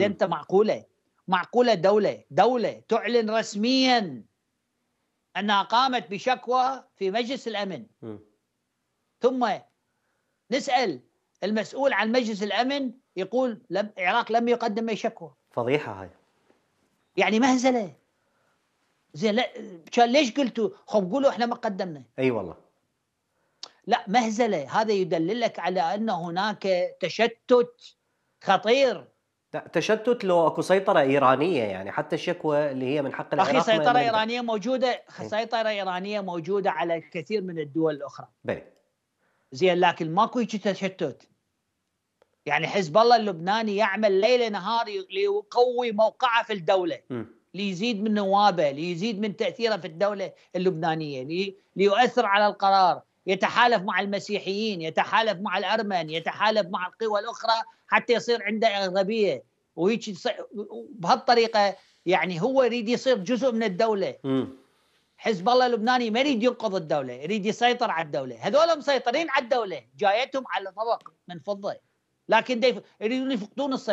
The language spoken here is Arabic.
زي انت معقوله معقوله دوله دوله تعلن رسميا انها قامت بشكوى في مجلس الامن م. ثم نسال المسؤول عن مجلس الامن يقول لم العراق لم يقدم اي شكوى فضيحه هاي يعني مهزله زين لا كان ليش قلتوا خب قولوا احنا ما قدمنا اي أيوة والله لا مهزله هذا يدللك على ان هناك تشتت خطير تشتت لو اكو سيطره ايرانيه يعني حتى الشكوى اللي هي من حق العراق اخي سيطره ايرانيه موجوده إيه. سيطره ايرانيه موجوده على كثير من الدول الاخرى بلي. زين لكن ماكو تشتت يعني حزب الله اللبناني يعمل ليل نهار ليقوي موقعه في الدوله م. ليزيد من نوابه ليزيد من تاثيره في الدوله اللبنانيه لي... ليؤثر على القرار يتحالف مع المسيحيين يتحالف مع الأرمن يتحالف مع القوى الأخرى حتى يصير عنده أغلبية وهيك بهالطريقة يعني هو يريد يصير جزء من الدولة حزب الله اللبناني ما يريد ينقض الدولة يريد يسيطر على الدولة هذول مسيطرين على الدولة جايتهم على طبق من فضة لكن يريدون يفقدون السيطرة